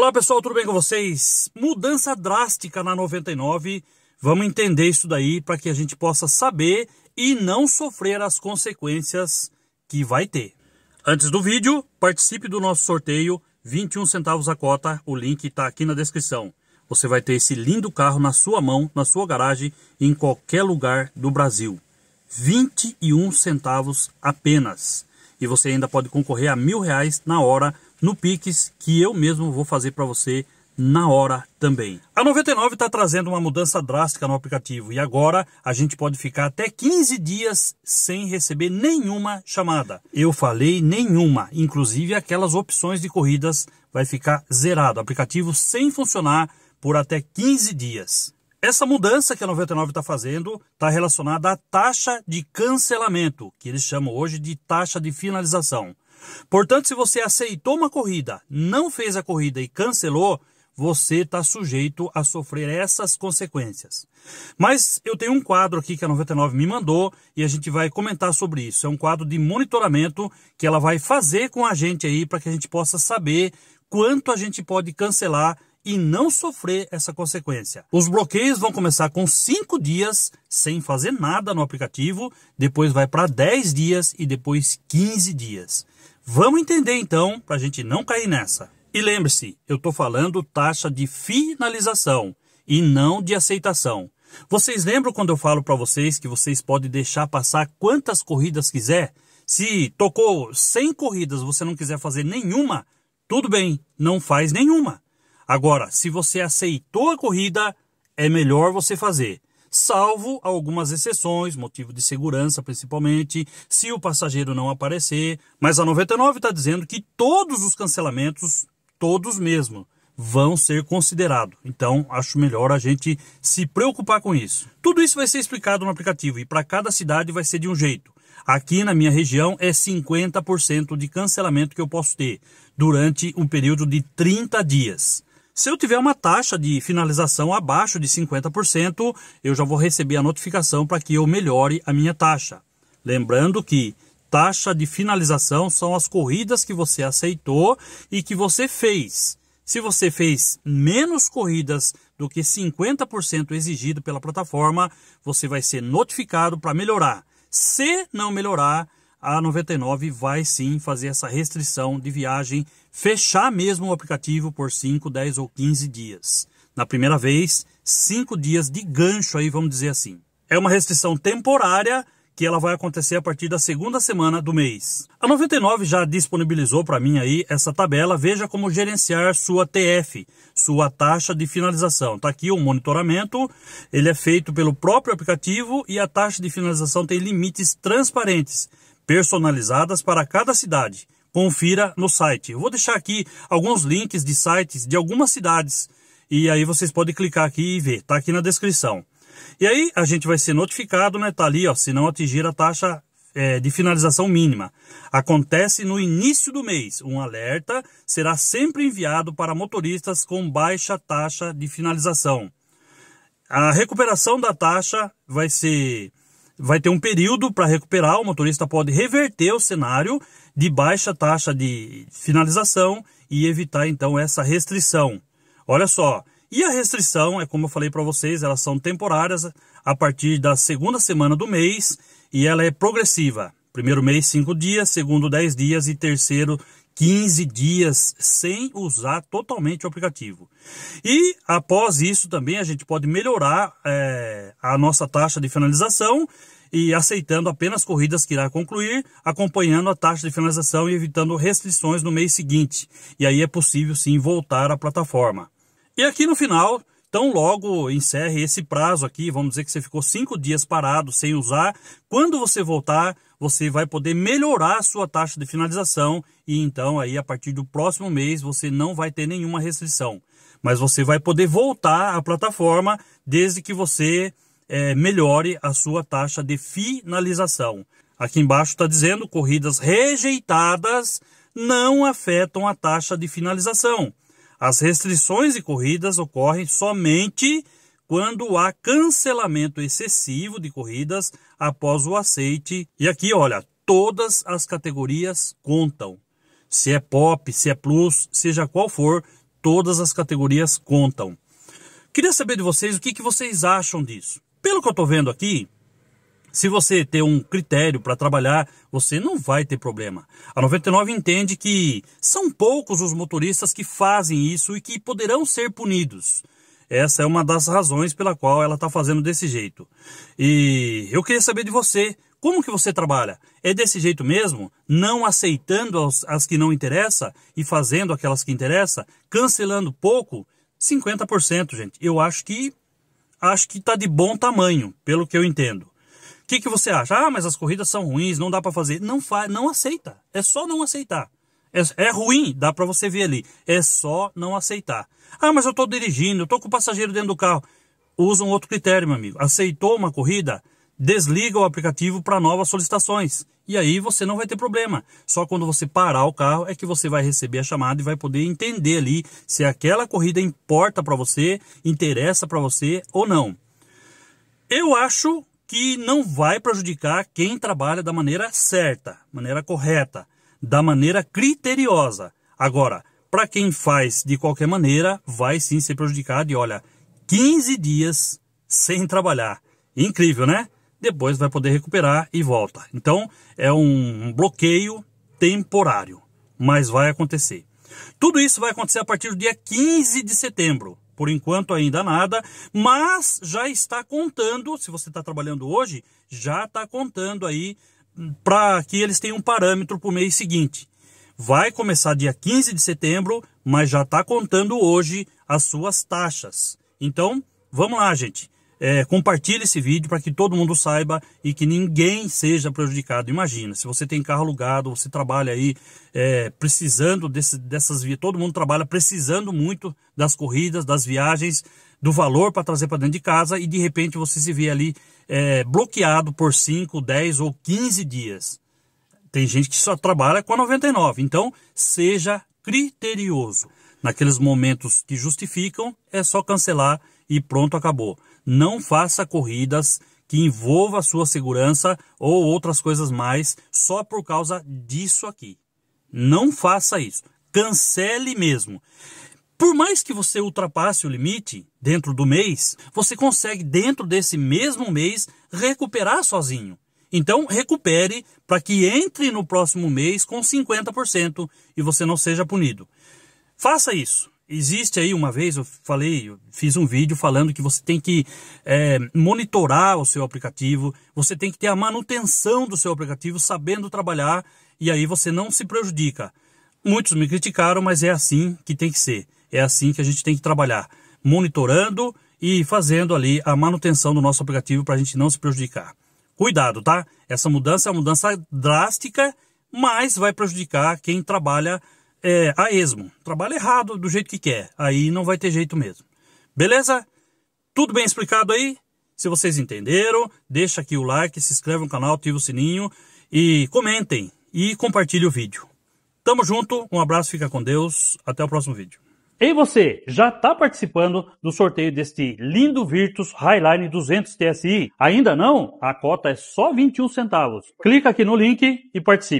Olá pessoal, tudo bem com vocês? Mudança drástica na 99. Vamos entender isso daí para que a gente possa saber e não sofrer as consequências que vai ter. Antes do vídeo, participe do nosso sorteio 21 centavos a cota, o link está aqui na descrição. Você vai ter esse lindo carro na sua mão, na sua garagem, em qualquer lugar do Brasil. 21 centavos apenas. E você ainda pode concorrer a mil reais na hora no Pix que eu mesmo vou fazer para você na hora também. A 99 está trazendo uma mudança drástica no aplicativo e agora a gente pode ficar até 15 dias sem receber nenhuma chamada. Eu falei nenhuma, inclusive aquelas opções de corridas vai ficar zerado, aplicativo sem funcionar por até 15 dias. Essa mudança que a 99 está fazendo está relacionada à taxa de cancelamento, que eles chamam hoje de taxa de finalização. Portanto, se você aceitou uma corrida, não fez a corrida e cancelou, você está sujeito a sofrer essas consequências. Mas eu tenho um quadro aqui que a 99 me mandou e a gente vai comentar sobre isso. É um quadro de monitoramento que ela vai fazer com a gente aí para que a gente possa saber quanto a gente pode cancelar e não sofrer essa consequência. Os bloqueios vão começar com 5 dias sem fazer nada no aplicativo, depois vai para 10 dias e depois 15 dias. Vamos entender então, para a gente não cair nessa. E lembre-se, eu estou falando taxa de finalização e não de aceitação. Vocês lembram quando eu falo para vocês que vocês podem deixar passar quantas corridas quiser? Se tocou 100 corridas, você não quiser fazer nenhuma, tudo bem, não faz nenhuma. Agora, se você aceitou a corrida, é melhor você fazer. Salvo algumas exceções, motivo de segurança principalmente, se o passageiro não aparecer. Mas a 99 está dizendo que todos os cancelamentos, todos mesmo, vão ser considerados. Então, acho melhor a gente se preocupar com isso. Tudo isso vai ser explicado no aplicativo e para cada cidade vai ser de um jeito. Aqui na minha região é 50% de cancelamento que eu posso ter durante um período de 30 dias. Se eu tiver uma taxa de finalização abaixo de 50%, eu já vou receber a notificação para que eu melhore a minha taxa. Lembrando que taxa de finalização são as corridas que você aceitou e que você fez. Se você fez menos corridas do que 50% exigido pela plataforma, você vai ser notificado para melhorar. Se não melhorar, a 99 vai sim fazer essa restrição de viagem, fechar mesmo o aplicativo por 5, 10 ou 15 dias. Na primeira vez, 5 dias de gancho aí, vamos dizer assim. É uma restrição temporária que ela vai acontecer a partir da segunda semana do mês. A 99 já disponibilizou para mim aí essa tabela, veja como gerenciar sua TF, sua taxa de finalização. Tá aqui o um monitoramento, ele é feito pelo próprio aplicativo e a taxa de finalização tem limites transparentes personalizadas para cada cidade. Confira no site. Eu vou deixar aqui alguns links de sites de algumas cidades e aí vocês podem clicar aqui e ver, Está aqui na descrição. E aí a gente vai ser notificado, né? Está ali, ó, se não atingir a taxa é, de finalização mínima. Acontece no início do mês. Um alerta será sempre enviado para motoristas com baixa taxa de finalização. A recuperação da taxa vai ser vai ter um período para recuperar, o motorista pode reverter o cenário de baixa taxa de finalização e evitar então essa restrição. Olha só, e a restrição, é como eu falei para vocês, elas são temporárias a partir da segunda semana do mês e ela é progressiva. Primeiro mês, 5 dias, segundo, 10 dias e terceiro, 15 dias sem usar totalmente o aplicativo. E após isso também a gente pode melhorar é, a nossa taxa de finalização e aceitando apenas corridas que irá concluir, acompanhando a taxa de finalização e evitando restrições no mês seguinte. E aí é possível sim voltar à plataforma. E aqui no final Tão logo encerre esse prazo aqui, vamos dizer que você ficou cinco dias parado sem usar, quando você voltar, você vai poder melhorar a sua taxa de finalização e então aí a partir do próximo mês você não vai ter nenhuma restrição. Mas você vai poder voltar à plataforma desde que você é, melhore a sua taxa de finalização. Aqui embaixo está dizendo corridas rejeitadas não afetam a taxa de finalização. As restrições de corridas ocorrem somente quando há cancelamento excessivo de corridas após o aceite. E aqui, olha, todas as categorias contam. Se é pop, se é plus, seja qual for, todas as categorias contam. Queria saber de vocês o que, que vocês acham disso. Pelo que eu estou vendo aqui, se você ter um critério para trabalhar, você não vai ter problema. A 99 entende que são poucos os motoristas que fazem isso e que poderão ser punidos. Essa é uma das razões pela qual ela está fazendo desse jeito. E eu queria saber de você, como que você trabalha? É desse jeito mesmo? Não aceitando as, as que não interessa e fazendo aquelas que interessa? Cancelando pouco? 50%, gente. Eu acho que acho que está de bom tamanho, pelo que eu entendo que, que você acha? Ah, mas as corridas são ruins, não dá para fazer. Não faz, não aceita. É só não aceitar. É, é ruim, dá para você ver ali. É só não aceitar. Ah, mas eu tô dirigindo, eu tô com o passageiro dentro do carro. Usa um outro critério, meu amigo. Aceitou uma corrida? Desliga o aplicativo para novas solicitações. E aí você não vai ter problema. Só quando você parar o carro é que você vai receber a chamada e vai poder entender ali se aquela corrida importa para você, interessa para você ou não. Eu acho que não vai prejudicar quem trabalha da maneira certa, maneira correta, da maneira criteriosa. Agora, para quem faz de qualquer maneira, vai sim ser prejudicado. E olha, 15 dias sem trabalhar. Incrível, né? Depois vai poder recuperar e volta. Então, é um bloqueio temporário, mas vai acontecer. Tudo isso vai acontecer a partir do dia 15 de setembro. Por enquanto ainda nada, mas já está contando, se você está trabalhando hoje, já está contando aí hum, para que eles tenham um parâmetro para o mês seguinte. Vai começar dia 15 de setembro, mas já está contando hoje as suas taxas. Então, vamos lá, gente é, compartilhe esse vídeo para que todo mundo saiba e que ninguém seja prejudicado. Imagina, se você tem carro alugado, você trabalha aí é, precisando desse, dessas vias, todo mundo trabalha precisando muito das corridas, das viagens, do valor para trazer para dentro de casa e de repente você se vê ali é, bloqueado por 5, 10 ou 15 dias. Tem gente que só trabalha com a 99, então seja criterioso. Naqueles momentos que justificam, é só cancelar e pronto, acabou. Não faça corridas que envolva a sua segurança ou outras coisas mais só por causa disso aqui. Não faça isso. Cancele mesmo. Por mais que você ultrapasse o limite dentro do mês, você consegue dentro desse mesmo mês recuperar sozinho. Então, recupere para que entre no próximo mês com 50% e você não seja punido. Faça isso existe aí uma vez, eu falei, eu fiz um vídeo falando que você tem que é, monitorar o seu aplicativo, você tem que ter a manutenção do seu aplicativo sabendo trabalhar e aí você não se prejudica. Muitos me criticaram, mas é assim que tem que ser. É assim que a gente tem que trabalhar, monitorando e fazendo ali a manutenção do nosso aplicativo para a gente não se prejudicar. Cuidado, tá? Essa mudança é uma mudança drástica, mas vai prejudicar quem trabalha é, a esmo. Trabalha errado do jeito que quer. Aí não vai ter jeito mesmo. Beleza? Tudo bem explicado aí? Se vocês entenderam, deixa aqui o like, se inscreve no canal, ativa o sininho e comentem e compartilhe o vídeo. Tamo junto, um abraço, fica com Deus, até o próximo vídeo. E você, já está participando do sorteio deste lindo Virtus Highline 200 TSI? Ainda não? A cota é só 21 centavos. Clica aqui no link e participe.